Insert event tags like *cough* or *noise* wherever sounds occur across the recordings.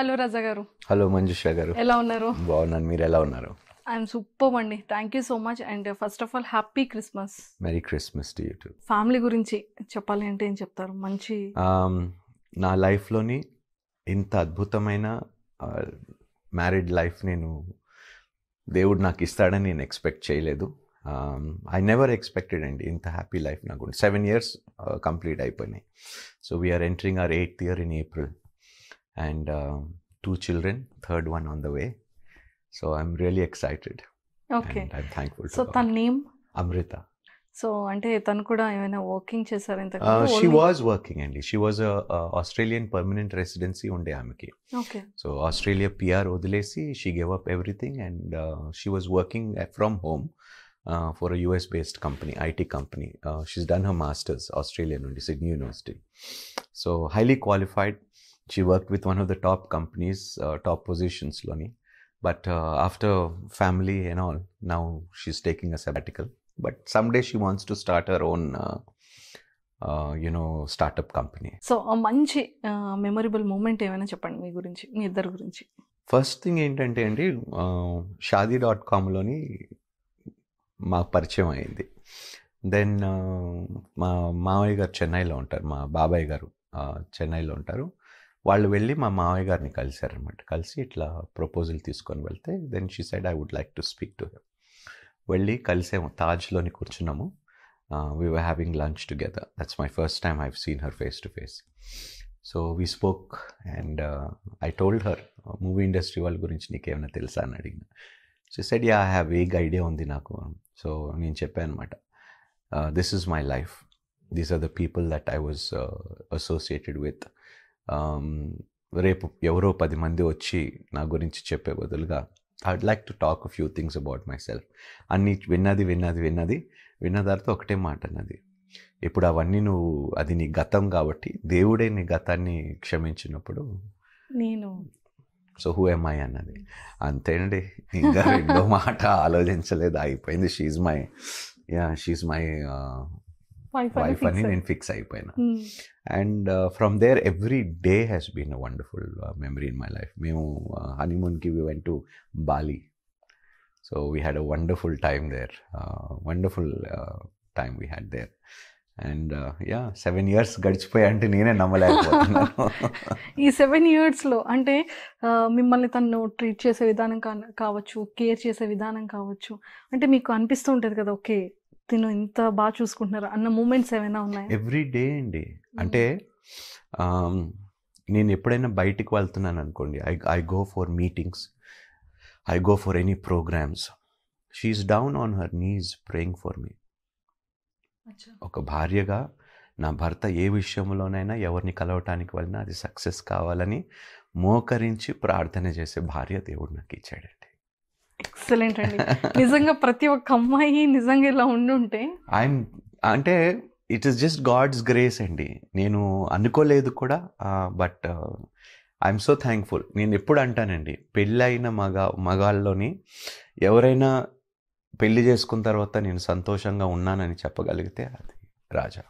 Hello రజా గారు hello Manjusha గారు ఎలా ఉన్నారు బాగున్నాను మీరు ఎలా ఉన్నారు ఐఎమ్ సూపర్ అండి thank you so much and first of all happy Christmas merry Christmas to you too family గురించి చెప్పాలి అంటే ఏం చెప్తారు మంచి um, నా లైఫ్లోని ఇంత అద్భుతమైన మ్యారీడ్ లైఫ్ నేను దేవుడు నాకు ఇస్తాడని నేను ఎక్స్పెక్ట్ చేయలేదు ఐ నెవర్ ఎక్స్పెక్టెడ్ అండి ఇంత హ్యాపీ లైఫ్ నాకు సెవెన్ ఇయర్స్ కంప్లీట్ అయిపోయినాయి so we're entering our eighth year in April and um, two children, third one on the way. So I'm really excited. Okay. I'm thankful. so God. Amrita. So ante kuda even a working in uh, She was working only. She was a, Australian permanent residency unde amiki. Okay. So Australia PR odilesi, she gave up everything and uh, she was working from home. Uh, for a US based company, IT company. Uh, she's done her master's, Australian University, So, highly qualified. She work with one of the top companies top పొజిషన్స్లోని but after family and all now she's taking a sabbatical but some day she wants to start our own you know startup company so మంచి memorable moment ఏమైనా చెప్పండి మీ గురించి మీ ఇద్దరు గురించి first thing ఏంటంటే అండి Shaadi dot కామ్లోని మాకు పరిచయం అయింది దెన్ మా మామయ్య గారు చెన్నైలో ఉంటారు మా బాబాయ్ గారు చెన్నైలో ఉంటారు వాళ్ళు వెళ్ళి మా మావయ్య గారిని కలిశారనమాట కలిసి ఇట్లా ప్రపోజల్ తీసుకొని వెళ్తే then she said I would like to speak to him వెళ్ళి కలిసేము తాజ్లోని కూర్చున్నాము we were having lunch together that's my first time I've seen her face to face so we spoke and I told her movie industry వాళ్ళ గురించి నీకేమైనా తెలుసా అని అడిగిన so said yeah have vague idea ఉంది నాకు సో నేను చెప్పాను అనమాట this is my life these are the people that I was associated with రేపు ఎవరో పది మంది వచ్చి నా గురించి చెప్పే బదులుగా I'd like to talk few things about myself అన్నీ విన్నది విన్నది విన్నది విన్న దారితో ఒకటే మాట అన్నది ఇప్పుడు అవన్నీ నువ్వు అది నీ గతం కాబట్టి దేవుడే నీ గతాన్ని క్షమించినప్పుడు నేను సో హూ ఎమ్ఐ ఐ అన్నది అంతేనండి ఇంకా రెండో *laughs* మాట ఆలోచించలేదు అయిపోయింది she's my yeah she's my wife అని నేను ఫిక్స్ అయిపోయినా and from there every day has been a wonderful memory in my life మేము హనీమూన్కి we went to Bali so we had a wonderful time there wonderful time we had there and yeah seven years గడిచిపోయి అంటే నేనే నమ్మలేకపోతున్నాను *laughs* ఈ seven ఇయర్స్లో అంటే uh, మిమ్మల్ని తను ట్రీట్ చేసే విధానం కావచ్చు కేర్ చేసే విధానం కావచ్చు అంటే మీకు అనిపిస్తూ ఉంటుంది కదా ఓకే తిను ఇంత బాగా చూసుకుంటున్నారు అన్న మూమెంట్స్ ఏమైనా ఉన్నాయి ఎవ్రీ డే అండి అంటే నేను ఎప్పుడైనా బయటికి వెళ్తున్నాను అనుకోండి I I go for meetings I go for any programs she's down on her knees praying for me ఒక భార్యగా నా భర్త ఏ విషయంలోనైనా ఎవరిని కలవటానికి వెళ్ళినా అది సక్సెస్ కావాలని మోకరించి ప్రార్థన చేసే భార్య దేవుడు నాకు ఇచ్చాడు ఎక్సలెంట్ అండి నిజంగా ప్రతి ఒక్క అమ్మాయి నిజంగా ఇలా ఉండుంటే ఐఎమ్ అంటే it is just God's grace అండి నేను అనుకోలేదు కూడా బట్ ఐఎమ్ సో థ్యాంక్ఫుల్ నేను ఎప్పుడు అంటానండి పెళ్ళి అయిన మగ మగాల్లోని ఎవరైనా పెళ్లి చేసుకున్న తర్వాత నేను సంతోషంగా ఉన్నానని చెప్పగలిగితే అది రాజా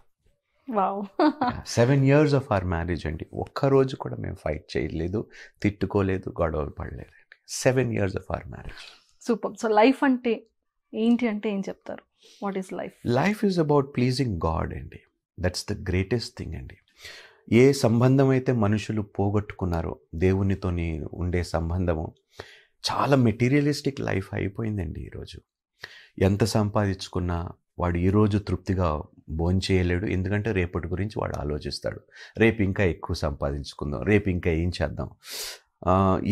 seven years of our marriage అండి ఒక్కరోజు కూడా మేము ఫైట్ చేయలేదు తిట్టుకోలేదు గొడవలు పడలేదండి seven years of our marriage super so life అంటే ఏంటి అంటే ఏం చెప్తారు what is life life is about pleasing God అండి దట్స్ ద గ్రేటెస్ట్ థింగ్ అండి ఏ సంబంధం అయితే మనుషులు పోగొట్టుకున్నారో దేవునితో ఉండే సంబంధము చాలా మెటీరియలిస్టిక్ లైఫ్ అయిపోయిందండి ఈరోజు ఎంత సంపాదించుకున్నా వాడు ఈరోజు తృప్తిగా భోంచేయలేడు ఎందుకంటే రేపటి గురించి వాడు ఆలోచిస్తాడు రేపు ఇంకా ఎక్కువ సంపాదించుకుందాం రేపు ఇంకా ఏం చేద్దాం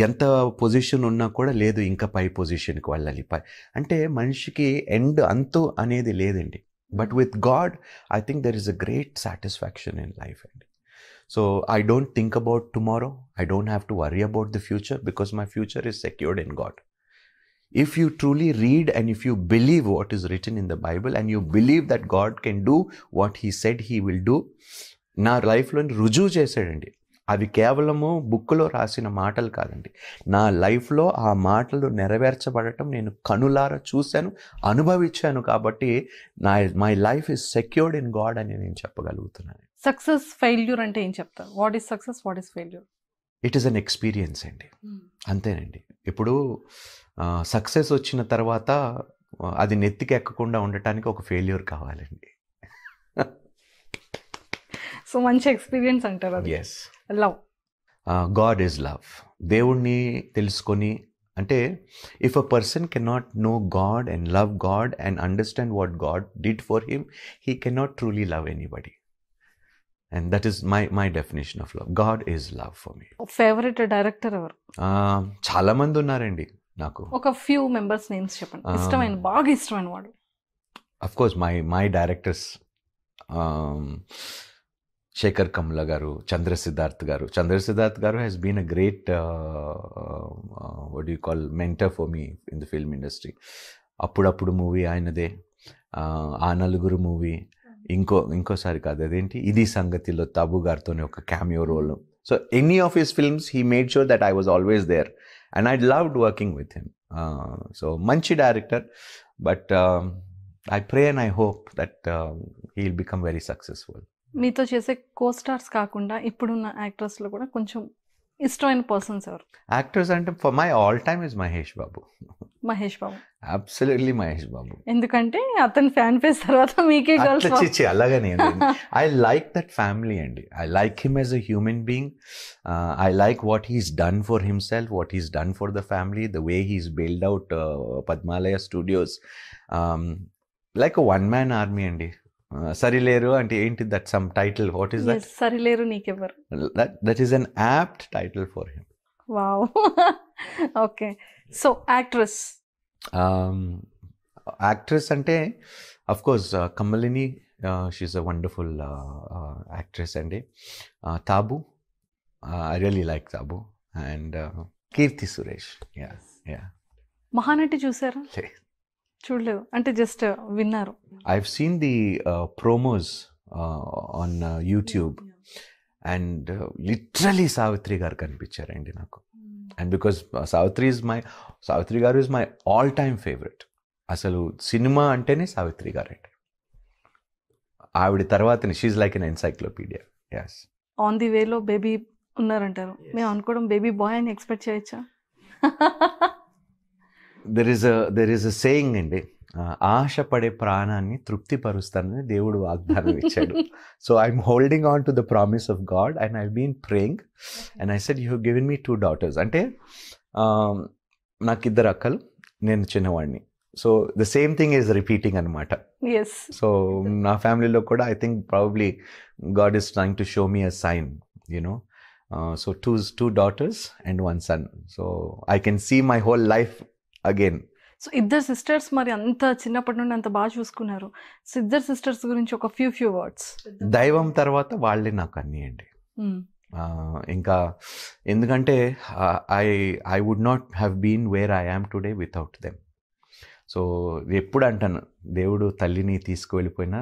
ఎంత పొజిషన్ ఉన్నా కూడా లేదు ఇంకా పై పొజిషన్కి వెళ్ళాలి పై అంటే మనిషికి ఎండ్ అంతు అనేది లేదండి but with God I think there is a great satisfaction in life అండి so I don't think about tomorrow I don't have to worry about the future because my future is secured in God if you truly read and if you believe what is written in the Bible and you believe that God can do what He said He will do, నా లైఫ్లోని రుజువు చేశాడండి అవి కేవలము బుక్లో రాసిన మాటలు కాదండి నా లైఫ్లో ఆ మాటలు నెరవేర్చబడటం నేను కనులారా చూశాను అనుభవించాను కాబట్టి నా my life is secured in God అని నేను చెప్పగలుగుతున్నాను సక్సెస్ ఫెయిల్యూర్ అంటే ఏం చెప్తారు what is success what is failure it is an experience అండి hmm. అంతేనండి ఇప్పుడు సక్సెస్ వచ్చిన తర్వాత అది నెత్తికి ఎక్కకుండా ఉండటానికి ఒక ఫెయిల్యూర్ కావాలండి సో మంచి ఎక్స్పీరియన్స్ అంటారు yes love God is love దేవుణ్ణి తెలుసుకొని అంటే if a person cannot know God and love God and understand what God did for him he cannot truly love anybody and that is my my definition of love God is love for మీ favourite director ఎవరు చాలా మంది ఉన్నారండి నాకు ఒక few members names చెప్పండి ఇష్టమైన బాగా ఇష్టమైన వాడు of course my my directors Sekhar Kammula గారు చంద్ర సిద్ధార్థ్ గారు చంద్ర సిద్ధార్థ్ గారు has been a great what you call mentor for me in the film industry అప్పుడప్పుడు మూవీ ఆయనదే ఆ నలుగురు మూవీ ఇంకో ఇంకోసారి కాదు అదేంటి ఇది సంగతిలో తాబు గారితోనే ఒక cameo role so any of his films he made sure that I was always there and I loved working with him so మంచి director but I pray and I hope that he will become very successful మీతో చేసే కో stars కాకుండా ఇప్పుడున్న యాక్టర్స్లో కూడా కొంచెం ఇష్టమైన persons ఎవరు actors అంటే for my all time is Mahesh Babu Mahesh Babu absolutely Mahesh Babu ఎందుకంటే అతని ఫ్యాన్ ఫేస్ తర్వాత మీకే గర్ల్స్ చిచ్చి అలాగనే ఐ లైక్ దట్ ఫ్యామిలీ అండి I like him as a human being I like what he's done for himself what he's done for the family the way he's build out Padmalaya studios like one man army అండి సరిలేరు అంటే ఏంటి that some title what is that Sarileru Neekevvaru that that is an apt title for him wow okay so actress actress అంటే of course Kamalini she is a wonderful actress అండి Tabu I really like Tabu and Keerthy Suresh yeah yeah Mahanati చూసారా చూడలేదు అంటే just విన్నారు I seen the promos on YouTube and literally Savitri గారు కనిపించారండి నాకు and because Savitri is my Savitri గారు is my all time favourite అసలు సినిమా అంటేనే సావిత్రి గారు అండి ఆవిడ తర్వాత she's like in encyclopedia as on the వేలో బేబీ ఉన్నారంటారు మేము అనుకోవడం బేబీ బాయ్ అని ఎక్స్పెక్ట్ చేయొచ్చా *laughs* there is there is a saying అండి పడే ప్రాణాన్ని తృప్తిపరుస్తానని దేవుడు వాగ్దానం ఇచ్చాడు so I'm holding on to the promise of God and I been praying and I said you have given me two daughters అంటే um, నాకు ఇద్దరు అక్కలు నేను చిన్నవాడిని so the same thing is repeating అనమాట సో నా ఫ్యామిలీలో కూడా I think probably God is trying to show me a sign you know so two two daughters and one son so I can see my whole life again so ఇద్దరు sisters మరి అంత చిన్నప్పటి నుండి అంత బాగా చూసుకున్నారు సో ఇద్దరు సిస్టర్స్ గురించి ఒక ఫ్యూ ఫ్యూ వర్డ్స్ దైవం తర్వాత వాళ్ళే నాకు అన్నీ అండి hmm. ఇంకా ఎందుకంటే I I would not have been where I am today without them so ఎప్పుడు అంటాను దేవుడు తల్లిని తీసుకువెళ్ళిపోయినా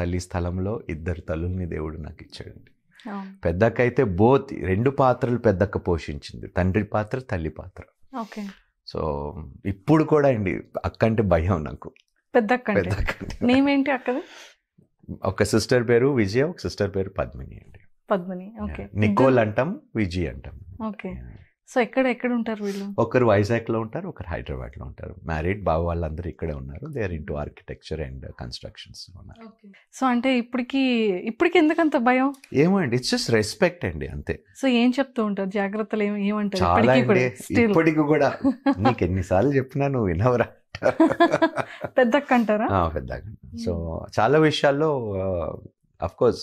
తల్లి స్థలంలో ఇద్దరు తల్లుల్ని దేవుడు నాకు ఇచ్చాడండి పెద్దకైతే బోత్ రెండు పాత్రలు పెద్దక్క పోషించింది తండ్రి పాత్ర తల్లి పాత్ర ఓకే సో ఇప్పుడు కూడా అండి అక్క అంటే భయం నాకు పెద్ద నేమేంటి అక్కది ఒక సిస్టర్ పేరు విజయ ఒక సిస్టర్ పేరు పద్మిని అండి పద్మిని ఓకే నికోల్ అంటాం విజయ్ అంటాం ఓకే సో ఎక్కడ ఎక్కడ ఉంటారు వీళ్ళు ఒకరు వైజాగ్లో ఉంటారు ఒకరు హైదరాబాద్లో ఉంటారు మ్యారీడ్ బాబు వాళ్ళందరూ ఇక్కడే ఉన్నారు they are into architecture and constructions ఉన్నారు సో అంటే ఇప్పటికి ఇప్పటికి ఎందుకంత భయం ఏమో అండి ఇట్స్ జస్ట్ రెస్పెక్ట్ అండి అంతే సో ఏం చెప్తూ ఉంటారు జాగ్రత్తలు ఏమంటారు ఇప్పటికి కూడా *laughs* నీకు ఎన్నిసార్లు చెప్పినా నువ్వు వినవరా కంటారా పెద్ద సో చాలా విషయాల్లో of course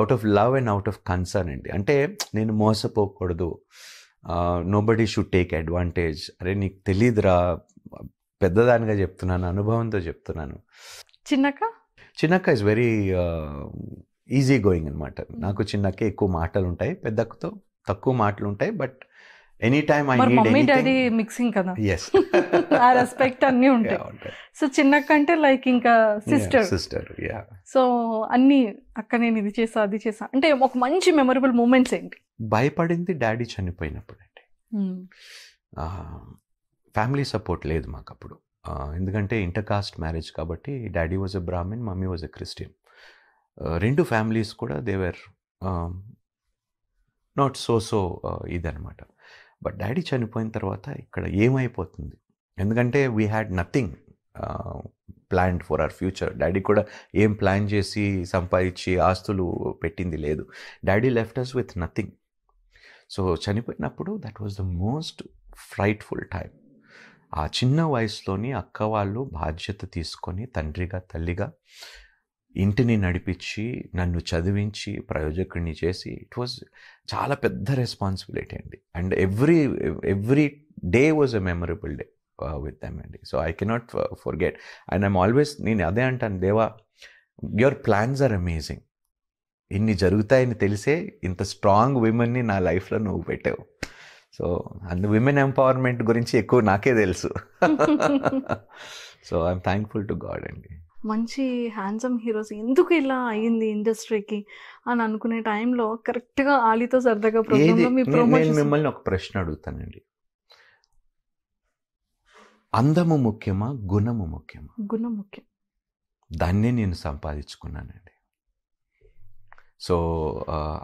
out of love and out of concern అండి అంటే నేను మోసపోకూడదు నోబడీ షుడ్ టేక్ అడ్వాంటేజ్ అరే నీకు తెలియదురా పెద్దదానిగా చెప్తున్నాను అనుభవంతో చెప్తున్నాను చిన్నక్క చిన్నక్క ఇస్ వెరీ ఈజీ గోయింగ్ అనమాట నాకు చిన్నక్క ఎక్కువ మాటలు ఉంటాయి పెద్దక్కతో తక్కువ మాటలు ఉంటాయి but any time I need mummy daddy mixing కదా ఎస్ *laughs* ఆ రెస్పెక్ట్ అన్ని ఉంటాయి సో కంటే లైక్ ఇంకా సిస్టర్ సిస్టర్ యా సో అన్ని అక్క నేను ఇది చేసా అది చేసా అంటే ఒక మంచి మెమరబుల్ మూమెంట్స్ ఏంటి భయపడింది డాడీ చనిపోయినప్పుడు అండి ఫ్యామిలీ సపోర్ట్ లేదు మాకు అప్పుడు ఎందుకంటే ఇంటర్ కాస్ట్ మ్యారేజ్ కాబట్టి daddy was a Brahmin mummy was a Christian రెండు ఫ్యామిలీస్ కూడా దేవర్ నాట్ సో సో ఇదనమాట బట్ డాడీ చనిపోయిన తర్వాత ఇక్కడ ఏమైపోతుంది ఎందుకంటే we had nothing plan for our future daddy కూడా ఏం ప్లాన్ చేసి సంపాదించి ఆస్తులు పెట్టింది లేదు daddy left us with nothing so చనిపోయినప్పుడు that was the most frightful time ఆ చిన్న వయసులోని అక్క వాళ్ళు బాధ్యత తీసుకొని తండ్రిగా తల్లిగా ఇంటిని నడిపించి నన్ను చదివించి ప్రయోజకుడిని చేసి ఇట్ వాజ్ చాలా పెద్ద రెస్పాన్సిబిలిటీ అండి and every every day was a memorable day with them అండి so I cannot forget and I'm always నేను అదే అంటాను దేవా యువర్ ప్లాన్స్ ఆర్ అమేజింగ్ ఇన్ని జరుగుతాయని తెలిసే ఇంత స్ట్రాంగ్ విమెన్ని నా లైఫ్లో నువ్వు పెట్టావు సో అందు విమెన్ ఎంపవర్మెంట్ గురించి ఎక్కువ నాకే తెలుసు so I'm thankful to God అండి మంచి హ్యాండ్సమ్ హీరోస్ ఎందుకు ఇలా అయ్యింది ఇండస్ట్రీకి అని అనుకునే టైంలో కరెక్ట్గా ఆలీతో సరదాగా నేను మిమ్మల్ని ఒక ప్రశ్న అడుగుతానండి అందము ముఖ్యమా గుణము ముఖ్యమా గుణం ముఖ్యం దాన్నే నేను సంపాదించుకున్నానండి సో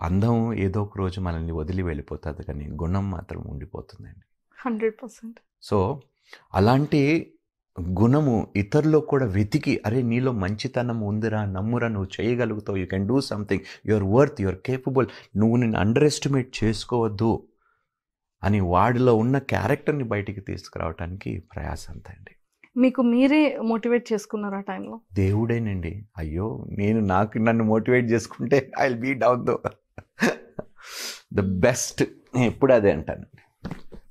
అందం ఏదో ఒక రోజు మనల్ని వదిలి వెళ్ళిపోతుంది కానీ గుణం మాత్రం ఉండిపోతుందండి హండ్రెడ్ పర్సెంట్ సో అలాంటి గుణము ఇతరులో కూడా వెతికి అరే నీలో మంచితనం ఉందిరా నమ్మురా నువ్వు చేయగలుగుతావు you can do something your worth your capable నువ్వు నేను అండర్ ఎస్టిమేట్ చేసుకోవద్దు అని వాడిలో ఉన్న క్యారెక్టర్ని బయటికి తీసుకురావడానికి ప్రయాసంత అండి మీకు మీరే మోటివేట్ చేసుకున్నారు ఆ టైంలో దేవుడేనండి అయ్యో నేను నాకు నన్ను మోటివేట్ చేసుకుంటే I be down though the best ఎప్పుడు అదే అంటానండి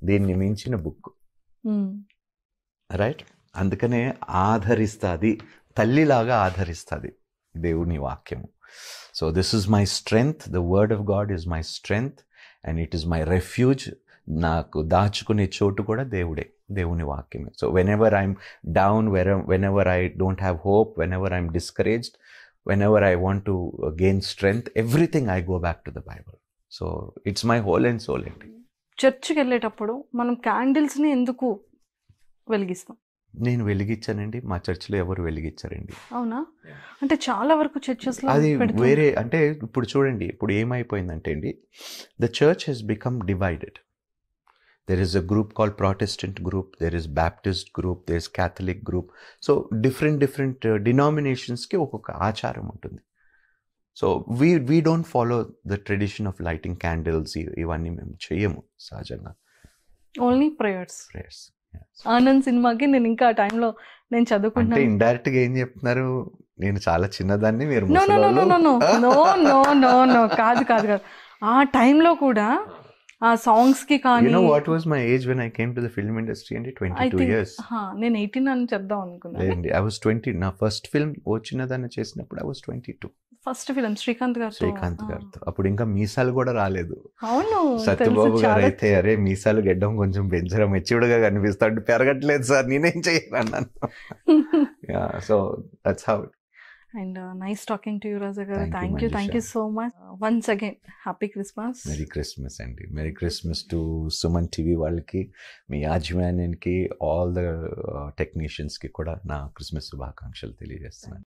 దీన్ని మించిన బుక్ రైట్ అందుకనే ఆధరిస్తుంది తల్లిలాగా ఆధరిస్తుంది దేవుని వాక్యము so this is my strength the word of God is my strength and it is my refuge నాకు దాచుకునే చోటు కూడా దేవుడే దేవుని వాక్యమే so whenever I'm down were whenever I don't have hope whenever I'm discouraged whenever I want to gain strength everything I go back to the Bible so it's my whole and soul అండి చర్చ్కి వెళ్ళేటప్పుడు మనం క్యాండిల్స్ని ఎందుకు వెలిగిస్తాం నేను వెలిగించానండి మా చర్చిలో ఎవరు వెలిగించారండి అవునా అంటే చాలా వరకు చర్చెస్ అది వేరే అంటే ఇప్పుడు చూడండి ఇప్పుడు ఏమైపోయిందంటే అండి the church has become divided there is a group call Protestant group there is Baptist group there is Catholic group so different different డినామినేషన్స్కి ఒక్కొక్క ఆచారం ఉంటుంది so we we don't follow the tradition of lighting candles ఇవన్నీ మేము చేయము సహజంగా only prayers prayers Anand సినిమాకి నేను ఇంకా ఆ టైంలో నేను చదువుకుంటున్నాను ఇండైరెక్ట్ గా ఏం చెప్తున్నారు నేను చాలా చిన్నదాన్ని మీరు కాదు కాదు కాదు ఆ టైంలో కూడా ఆ సాంగ్స్ కి కానీ know what was my age when I came to the film industry అంటే 22 ఇయర్స్ నేను 18 అని చెప్దాం అనుకున్నాను ఐ వాస్ 20 నా ఫస్ట్ ఫిల్మ్ వచ్చినదాన్ని చేసినప్పుడు I was 22 first film Srikanth గారు శ్రీకాంత్ గారితో అప్పుడు ఇంకా మీసాలు కూడా రాలేదు అవును సత్యబాబు గారు అయితే అరే మీసాలు గెడ్డం కొంచెం పెంచడం మెచ్యూర్డ్గా కనిపిస్తాడు పెరగట్లేదు సార్ నేనేం చేయను so that's how and nice talking to you గారు thank you thank you so much once again happy Christmas merry Christmas అండి merry Christmas to Suman TV వాళ్ళకి మీ యాజమాన్యానికి ఆల్ ద టెక్నీషియన్స్కి కూడా నా క్రిస్మస్ శుభాకాంక్షలు తెలియజేస్తున్నాను